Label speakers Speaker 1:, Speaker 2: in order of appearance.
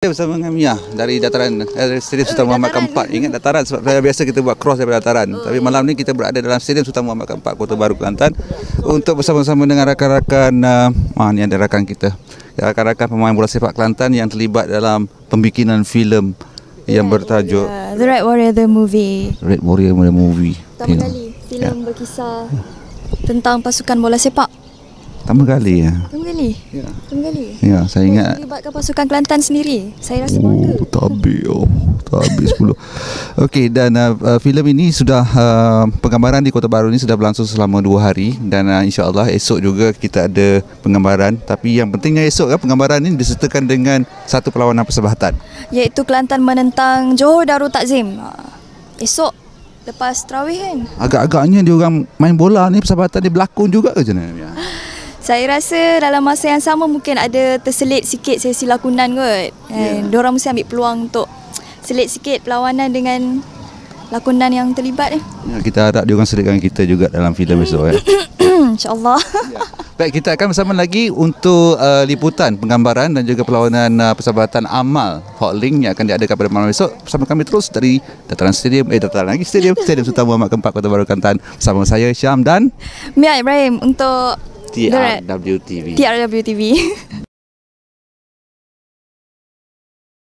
Speaker 1: Saya bersama dengan Mia dari dataran eh, dari Stadium oh, Sultan Muhammad Kampat. Ingat dataran sebab biasa kita buat cross daripada dataran. Oh. Tapi malam ni kita berada dalam Stadium Sultan Muhammad Kampat, Kota Baru Kelantan. Untuk bersama-sama dengan rakan-rakan, uh, ah, ni ada rakan kita. Rakan-rakan pemain bola sepak Kelantan yang terlibat dalam pembikinan filem yeah, yang bertajuk...
Speaker 2: Yeah. The Red Warrior The Movie.
Speaker 1: Red Warrior The Movie.
Speaker 2: Pertama yeah. kali filem yeah. berkisar tentang pasukan bola sepak
Speaker 1: Pertama kali ya.
Speaker 2: Pertama kali. Ya. Pertama kali. Ya, saya ingat melibatkan pasukan Kelantan sendiri. Saya rasa oh, bangga.
Speaker 1: Tak habis oh. Tak habis pula. Okey, dan uh, uh, filem ini sudah uh, penggambaran di Kota Baru ini sudah berlangsung selama dua hari dan uh, insya-Allah esok juga kita ada penggambaran. Tapi yang pentingnya esok kan penggambaran ini disertakan dengan satu perlawanan persahabatan
Speaker 2: iaitu Kelantan menentang Johor Darul Takzim. Uh, esok lepas tarawih kan.
Speaker 1: Agak-agaknya dia orang main bola ni persahabatan dia berlakon juga ke jenama?
Speaker 2: Saya rasa dalam masa yang sama mungkin ada terselit sikit sesi lakonan kot. Kan. Yeah. Diorang mesti ambil peluang untuk selit sikit perlawanan dengan lakonan yang terlibat eh. Ya,
Speaker 1: kita harap diorang selitkan kita juga dalam filem besok eh.
Speaker 2: ya. InsyaAllah.
Speaker 1: Baik, kita akan bersama lagi untuk uh, liputan penggambaran dan juga perlawanan uh, persahabatan amal Hotlink yang akan diadakan pada malam esok. Bersama kami terus dari Dataran Stadium, eh Dataran lagi Stadium, Stadium Sultan Muhammad Keempat Kota Baru Kantan. Bersama saya Syam dan...
Speaker 2: Mia Ibrahim untuk TRWTV. TRWTV.